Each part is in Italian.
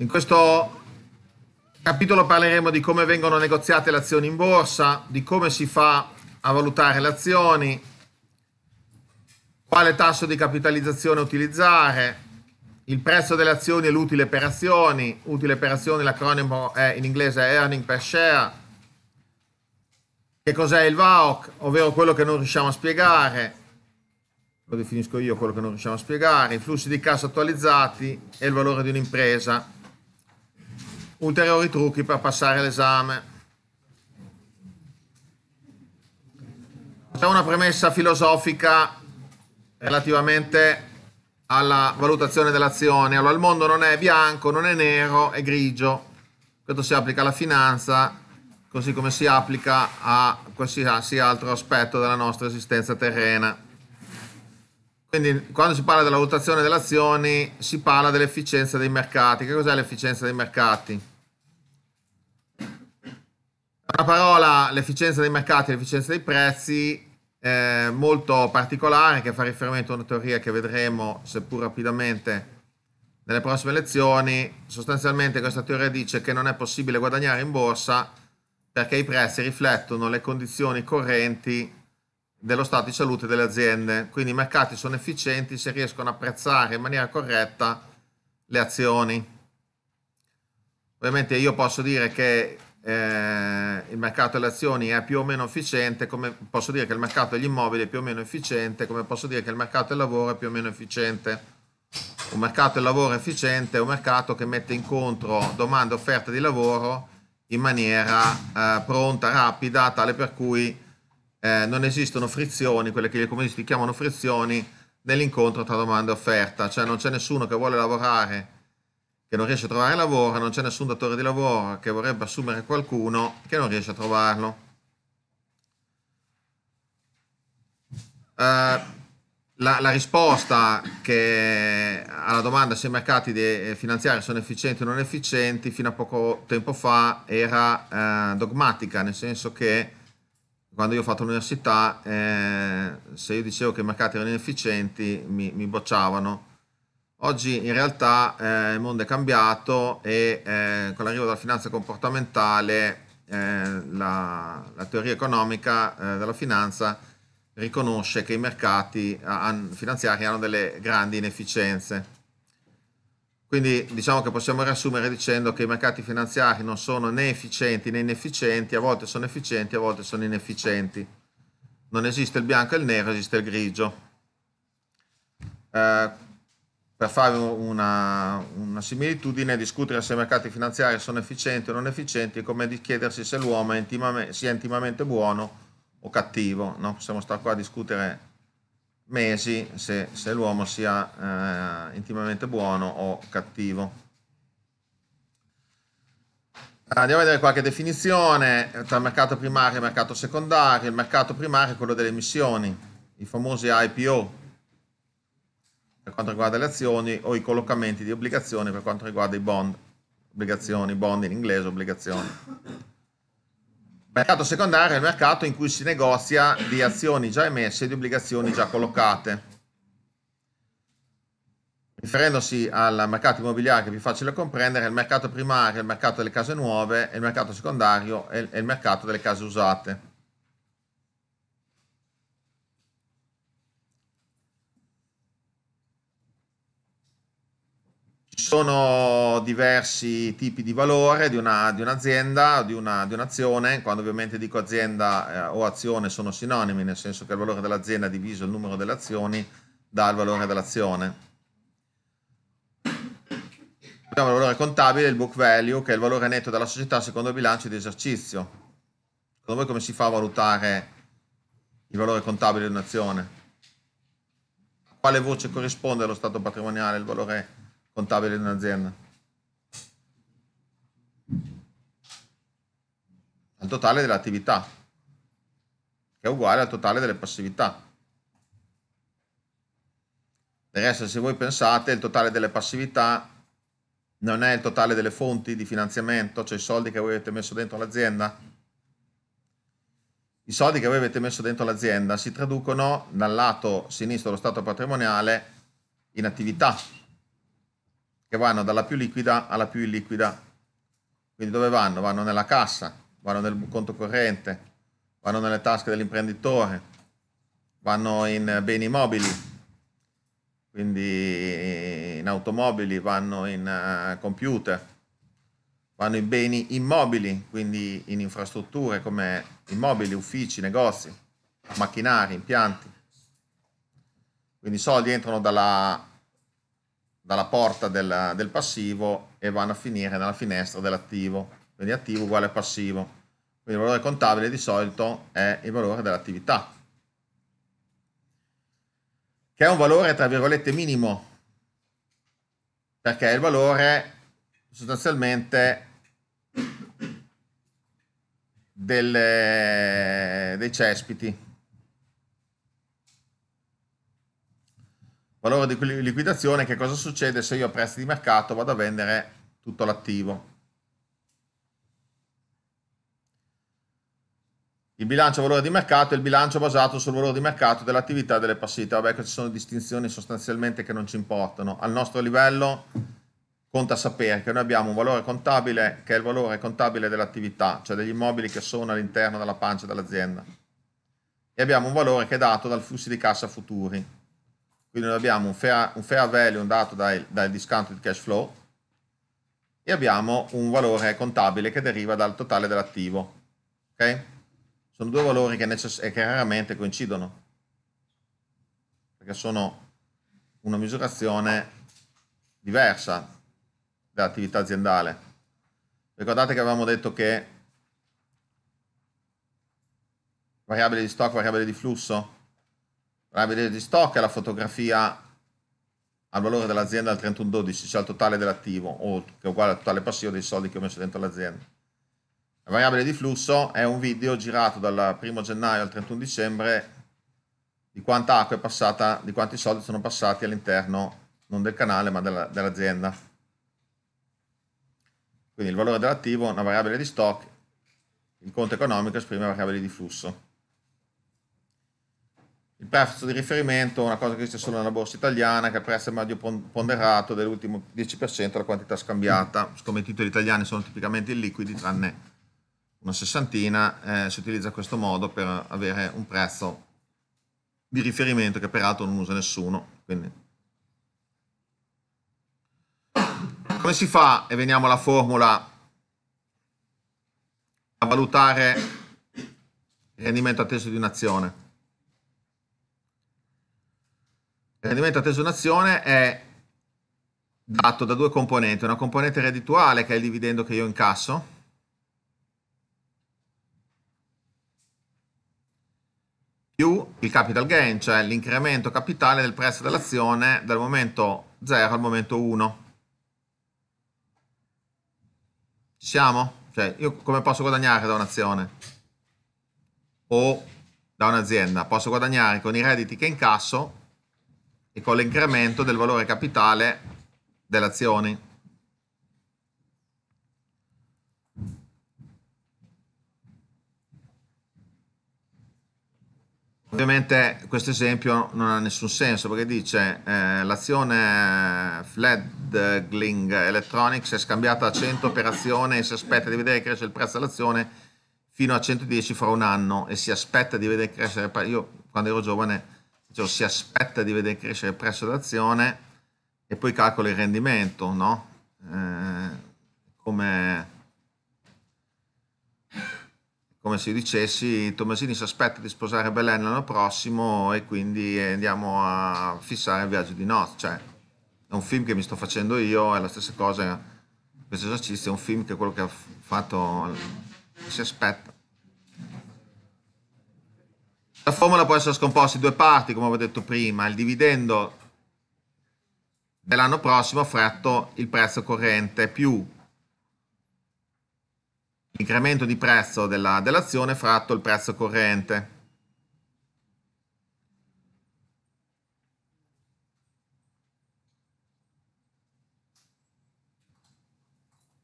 In questo capitolo parleremo di come vengono negoziate le azioni in borsa, di come si fa a valutare le azioni, quale tasso di capitalizzazione utilizzare, il prezzo delle azioni e l'utile per azioni, utile per azioni l'acronimo è, in inglese è earning per share, che cos'è il VAOC, ovvero quello che non riusciamo a spiegare, lo definisco io quello che non riusciamo a spiegare, i flussi di cassa attualizzati e il valore di un'impresa ulteriori trucchi per passare l'esame. C'è una premessa filosofica relativamente alla valutazione dell'azione. Allora, il mondo non è bianco, non è nero, è grigio. Questo si applica alla finanza, così come si applica a qualsiasi altro aspetto della nostra esistenza terrena. Quindi quando si parla della valutazione delle azioni si parla dell'efficienza dei mercati. Che cos'è l'efficienza dei mercati? Una parola, l'efficienza dei mercati e l'efficienza dei prezzi eh, molto particolare che fa riferimento a una teoria che vedremo, seppur rapidamente, nelle prossime lezioni. Sostanzialmente questa teoria dice che non è possibile guadagnare in borsa perché i prezzi riflettono le condizioni correnti dello stato di salute delle aziende. Quindi i mercati sono efficienti se riescono a apprezzare in maniera corretta le azioni. Ovviamente io posso dire che eh, il mercato delle azioni è più o meno efficiente, come posso dire che il mercato degli immobili è più o meno efficiente, come posso dire che il mercato del lavoro è più o meno efficiente. Un mercato del lavoro efficiente è un mercato che mette incontro domanda e offerta di lavoro in maniera eh, pronta, rapida, tale per cui eh, non esistono frizioni, quelle che gli economisti chiamano frizioni, nell'incontro tra domanda e offerta, cioè non c'è nessuno che vuole lavorare che non riesce a trovare lavoro, non c'è nessun datore di lavoro che vorrebbe assumere qualcuno che non riesce a trovarlo. Eh, la, la, risposta alla domanda se i mercati eh, finanziari sono efficienti o non efficienti fino a poco tempo fa era eh, dogmatica, nel senso che quando io ho fatto l'università, eh, se io dicevo che i mercati erano inefficienti, mi, mi bocciavano. Oggi in realtà eh, il mondo è cambiato e eh, con l'arrivo della finanza comportamentale eh, la, la, teoria economica eh, della finanza riconosce che i mercati finanziari hanno delle grandi inefficienze quindi diciamo che possiamo riassumere dicendo che i mercati finanziari non sono né efficienti né inefficienti, a volte sono efficienti, a volte sono inefficienti. Non esiste il bianco e il nero, esiste il grigio. Eh, per fare una, una, similitudine, discutere se i mercati finanziari sono efficienti o non efficienti è come chiedersi se l'uomo intimamente, sia intimamente buono o cattivo. No? Possiamo stare qua a discutere mesi se, se l'uomo sia eh, intimamente buono o cattivo. Andiamo a vedere qualche definizione eh, tra mercato primario e mercato secondario. Il mercato primario è quello delle emissioni, i famosi IPO per quanto riguarda le azioni o i collocamenti di obbligazioni per quanto riguarda i bond, obbligazioni, bond in inglese, obbligazioni. Mercato secondario è il mercato in cui si negozia di azioni già emesse e di obbligazioni già collocate. Riferendosi al mercato immobiliare che è più facile da comprendere, il mercato primario è il mercato delle case nuove e il mercato secondario è il mercato delle case usate. Ci sono diversi tipi di valore di, una, di un'azienda, di, una, di, un'azione, quando ovviamente dico azienda eh, o azione sono sinonimi, nel senso che il valore dell'azienda diviso il numero delle azioni dal valore dell'azione. Abbiamo il valore contabile, il book value, che è il valore netto della società secondo il bilancio di esercizio. Secondo voi come si fa a valutare il valore contabile di un'azione? A quale voce corrisponde allo stato patrimoniale il valore contabile di un'azienda. Al totale dell'attività, che è uguale al totale delle passività. Per resto, se voi pensate, il totale delle passività non è il totale delle fonti di finanziamento, cioè i soldi che voi avete messo dentro l'azienda. I soldi che voi avete messo dentro l'azienda si traducono dal lato sinistro dello stato patrimoniale in attività, che vanno dalla più liquida alla più illiquida. Quindi dove vanno? Vanno nella cassa, vanno nel conto corrente, vanno nelle tasche dell'imprenditore, vanno in beni mobili, quindi in automobili, vanno in eh, computer, vanno in beni immobili, quindi in infrastrutture come immobili, uffici, negozi, macchinari, impianti. Quindi i soldi entrano dalla dalla porta del, del passivo e vanno a finire nella finestra dell'attivo. Quindi attivo uguale passivo. Quindi il valore contabile di solito è il valore dell'attività, che è un valore tra virgolette minimo, perché il valore sostanzialmente delle, dei cespiti. valore di liquidazione, che cosa succede se io a prezzi di mercato vado a vendere tutto l'attivo. Il bilancio valore di mercato è il bilancio basato sul valore di mercato dell'attività e delle passività. Vabbè, ci sono distinzioni sostanzialmente che non ci importano. Al nostro livello conta sapere che noi abbiamo un valore contabile che è il valore contabile dell'attività, cioè degli immobili che sono all'interno della pancia dell'azienda. E abbiamo un valore che è dato dal flusso di cassa futuri, quindi noi abbiamo un fair, un fair value dato dal, dal discounted cash flow e abbiamo un valore contabile che deriva dal totale dell'attivo. Okay? Sono due valori che, che raramente coincidono perché sono una misurazione diversa dell'attività aziendale. Ricordate che avevamo detto che variabile di stock, variabile di flusso, variabile di stock è la fotografia al valore dell'azienda al 31-12, cioè al totale dell'attivo, o che è uguale al totale passivo dei soldi che ho messo dentro l'azienda. La variabile di flusso è un video girato dal 1 gennaio al 31 dicembre di quanta acqua è passata, di quanti soldi sono passati all'interno non del canale ma dell'azienda. Quindi il valore dell'attivo è una variabile di stock, il conto economico esprime variabili di flusso. Il prezzo di riferimento è una cosa che esiste solo nella borsa italiana, che è il prezzo medio ponderato dell'ultimo 10% della quantità scambiata. Siccome i titoli italiani sono tipicamente illiquidi, tranne una sessantina, eh, si utilizza questo modo per avere un prezzo di riferimento che peraltro non usa nessuno. Quindi. Come si fa, e veniamo alla formula, a valutare il rendimento atteso di un'azione? Il rendimento atteso un'azione è dato da due componenti, una componente reddituale che è il dividendo che io incasso, più il capital gain, cioè l'incremento capitale del prezzo dell'azione dal momento 0 al momento 1. Ci siamo? Cioè, io come posso guadagnare da un'azione? O da un'azienda? Posso guadagnare con i redditi che incasso e con l'incremento del valore capitale delle azioni. Ovviamente questo esempio non ha nessun senso perché dice eh, l'azione Fledgling Electronics è scambiata a 100 per azione e si aspetta di vedere crescere il prezzo dell'azione fino a 110 fra un anno e si aspetta di vedere crescere, io quando ero giovane cioè, si aspetta di vedere crescere il prezzo d'azione e poi calcola il rendimento, no? Eh, come, come se dicessi Tomasini si aspetta di sposare Belen l'anno prossimo e quindi andiamo a fissare il viaggio di nozze, cioè è un film che mi sto facendo io, è la stessa cosa, questo esercizio è un film che è quello che ha fatto si aspetta la formula può essere scomposta in due parti, come avevo detto prima, il dividendo dell'anno prossimo fratto il prezzo corrente più l'incremento di prezzo dell'azione fratto il prezzo corrente.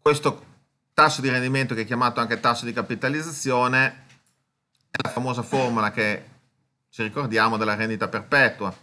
Questo tasso di rendimento che è chiamato anche tasso di capitalizzazione la famosa formula che ci ricordiamo della rendita perpetua,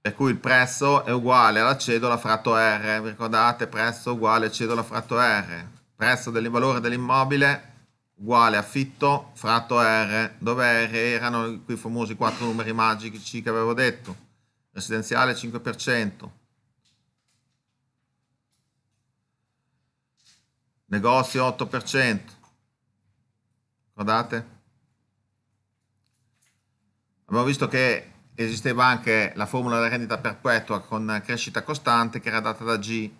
per cui il prezzo è uguale alla cedola fratto R, vi ricordate prezzo uguale cedola fratto R, prezzo del valore dell'immobile uguale affitto fratto R, dove R erano quei famosi quattro numeri magici che avevo detto, residenziale 5%, negozio 8%, Guardate. Abbiamo visto che esisteva anche la formula della rendita perpetua con crescita costante che era data da G.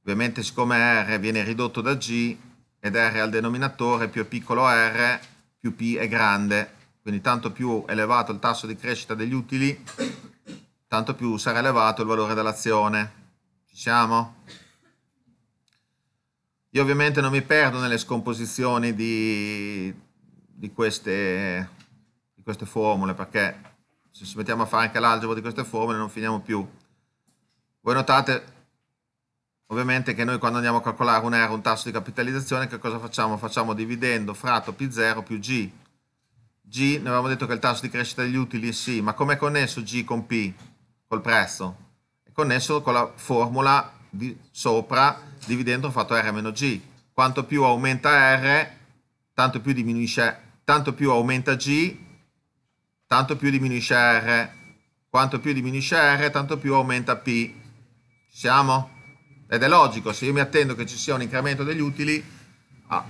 Ovviamente siccome R viene ridotto da G ed R al denominatore, più è piccolo R, più P è grande. Quindi tanto più elevato il tasso di crescita degli utili, tanto più sarà elevato il valore dell'azione. Ci siamo? Io ovviamente non mi perdo nelle scomposizioni di, di, queste, di queste formule, perché se ci mettiamo a fare anche l'algebra di queste formule non finiamo più. Voi notate ovviamente che noi quando andiamo a calcolare un R, un tasso di capitalizzazione, che cosa facciamo? Facciamo dividendo fratto P0 più G. G, noi avevamo detto che il tasso di crescita degli utili sì, ma come è connesso G con P, col prezzo? È connesso con la formula di, sopra dividendo il fattore r g. Quanto più aumenta r, tanto più diminuisce, tanto più aumenta g, tanto più diminuisce r. Quanto più diminuisce r, tanto più aumenta p. Ci siamo? Ed è logico, se io mi attendo che ci sia un incremento degli utili, ah,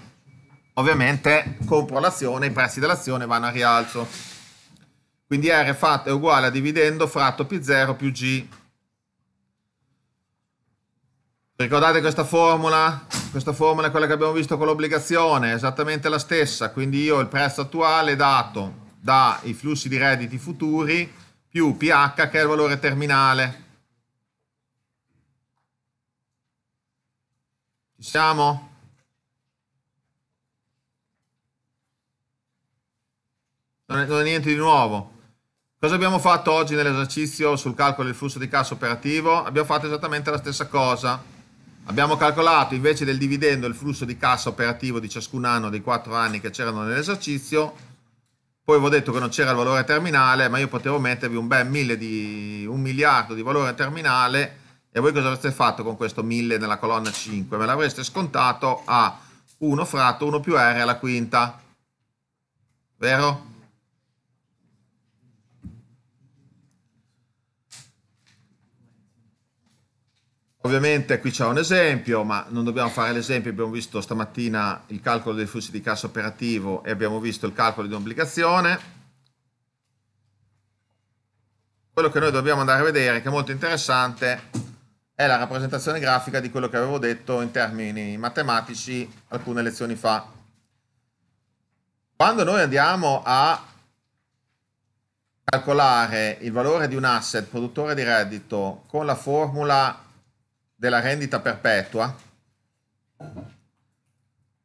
ovviamente compro l'azione, i prezzi dell'azione vanno a rialzo. Quindi R fatto è uguale a dividendo fratto P0 più G. Ricordate questa formula? Questa formula è quella che abbiamo visto con l'obbligazione, è esattamente la stessa, quindi io il prezzo attuale è dato dai flussi di redditi futuri più PH che è il valore terminale. Ci siamo? Non è, non è niente di nuovo. Cosa abbiamo fatto oggi nell'esercizio sul calcolo del flusso di cassa operativo? Abbiamo fatto esattamente la stessa cosa. Abbiamo calcolato invece del dividendo il flusso di cassa operativo di ciascun anno dei 4 anni che c'erano nell'esercizio. Poi vi ho detto che non c'era il valore terminale, ma io potevo mettervi un bel 1000 di un miliardo di valore terminale. E voi cosa avreste fatto con questo 1000 nella colonna 5? Me l'avreste scontato a 1 fratto 1 più r alla quinta. Vero? Ovviamente qui c'è un esempio, ma non dobbiamo fare l'esempio, abbiamo visto stamattina il calcolo dei flussi di cassa operativo e abbiamo visto il calcolo di un'obbligazione. Quello che noi dobbiamo andare a vedere, che è molto interessante, è la rappresentazione grafica di quello che avevo detto in termini matematici alcune lezioni fa. Quando noi andiamo a calcolare il valore di un asset produttore di reddito con la formula della rendita perpetua,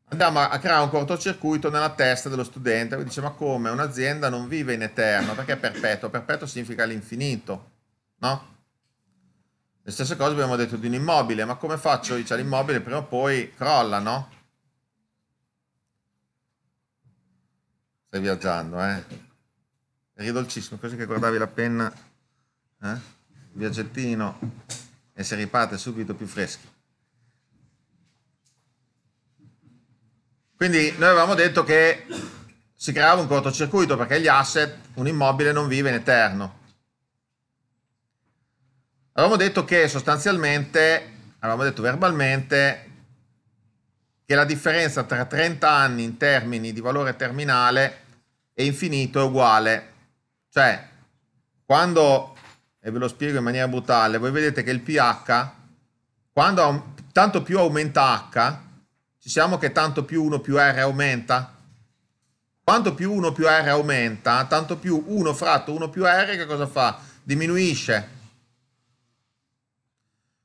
andiamo a, creare un cortocircuito nella testa dello studente, dice ma come un'azienda non vive in eterno, perché è perpetuo? Perpetuo significa all'infinito, no? Le stesse cose abbiamo detto di un immobile, ma come faccio? Cioè, l'immobile prima o poi crolla, no? Stai viaggiando, eh? È ridolcissimo, così che guardavi la penna, eh? Viaggettino e si riparte subito più freschi. Quindi noi avevamo detto che si creava un cortocircuito perché gli asset, un immobile non vive in eterno. Avevamo detto che sostanzialmente, avevamo detto verbalmente, che la differenza tra 30 anni in termini di valore terminale e infinito è uguale. Cioè, quando e ve lo spiego in maniera brutale, voi vedete che il pH, quando tanto più aumenta H, ci siamo che tanto più 1 più R aumenta? Quanto più 1 più R aumenta, tanto più 1 fratto 1 più R che cosa fa? Diminuisce.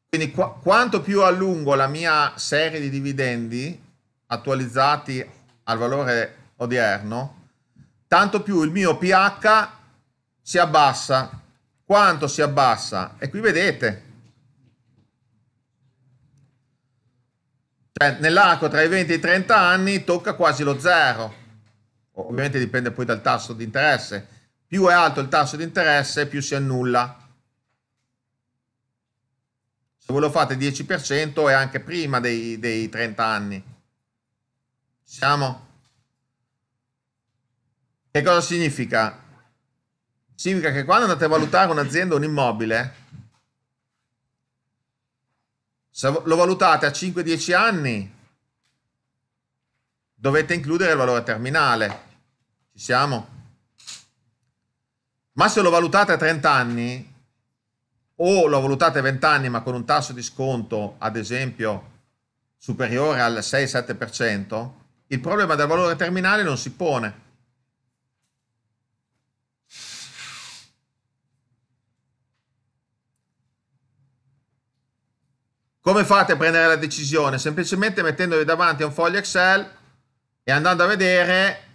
Quindi qu quanto più allungo la mia serie di dividendi attualizzati al valore odierno, tanto più il mio pH si abbassa quanto si abbassa? E qui vedete, cioè nell'arco tra i 20 e i 30 anni tocca quasi lo zero, ovviamente dipende poi dal tasso di interesse, più è alto il tasso di interesse più si annulla. Se voi lo fate 10% è anche prima dei, dei 30 anni. siamo? Che cosa significa? Significa che quando andate a valutare un'azienda o un immobile, se lo valutate a 5-10 anni, dovete includere il valore terminale. Ci siamo? Ma se lo valutate a 30 anni, o lo valutate a 20 anni ma con un tasso di sconto, ad esempio, superiore al 6-7%, il problema del valore terminale non si pone Come fate a prendere la decisione? Semplicemente mettendovi davanti a un foglio Excel e andando a vedere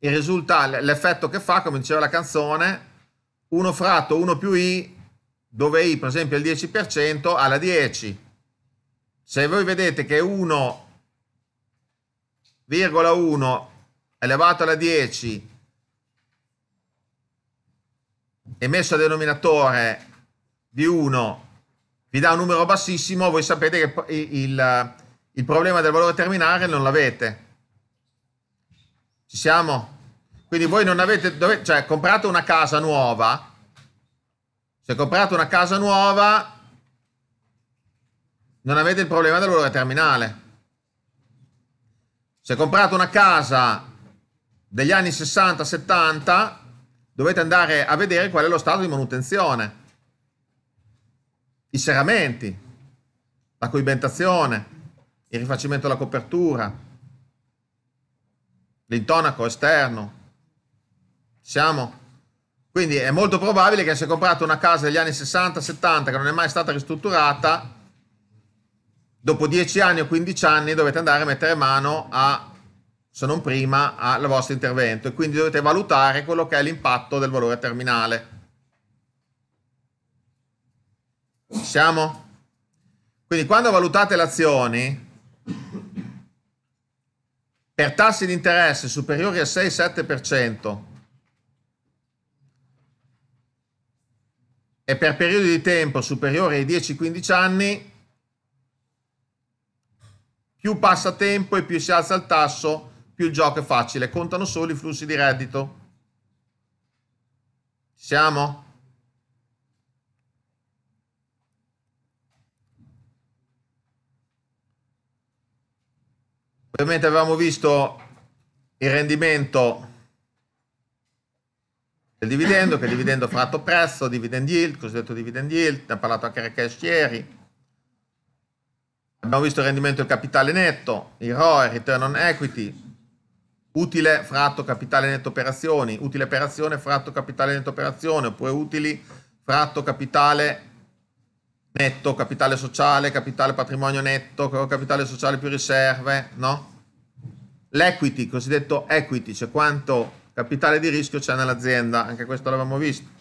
il risultato, l'effetto che fa, come diceva la canzone, 1 fratto 1 più i, dove i per esempio è il 10%, alla 10. Se voi vedete che 1,1 elevato alla 10 è messo al denominatore di 1 vi dà un numero bassissimo, voi sapete che il, il problema del valore terminale non l'avete. Ci siamo? Quindi voi non avete, dove, cioè comprate una casa nuova, se comprate una casa nuova non avete il problema del valore terminale. Se comprate una casa degli anni 60-70 dovete andare a vedere qual è lo stato di manutenzione i serramenti, la coibentazione, il rifacimento della copertura, l'intonaco esterno. Siamo. Quindi è molto probabile che se comprate una casa degli anni 60-70 che non è mai stata ristrutturata, dopo 10 anni o 15 anni dovete andare a mettere mano a, se non prima, al vostro intervento e quindi dovete valutare quello che è l'impatto del valore terminale. Ci siamo? Quindi quando valutate le azioni per tassi di interesse superiori al 6-7% e per periodi di tempo superiori ai 10-15 anni, più passa tempo e più si alza il tasso, più il gioco è facile. Contano solo i flussi di reddito. Ci siamo? Ovviamente avevamo visto il rendimento del dividendo, che è il dividendo fratto presso, dividend yield, cosiddetto dividend yield, ne ha parlato anche Rekesh ieri. Abbiamo visto il rendimento del capitale netto, il ROE, return on equity, utile fratto capitale netto operazioni, utile operazione fratto capitale netto operazione, oppure utili fratto capitale netto, capitale sociale, capitale patrimonio netto, capitale sociale più riserve, no? l'equity, cosiddetto equity, cioè quanto capitale di rischio c'è nell'azienda, anche questo l'avevamo visto.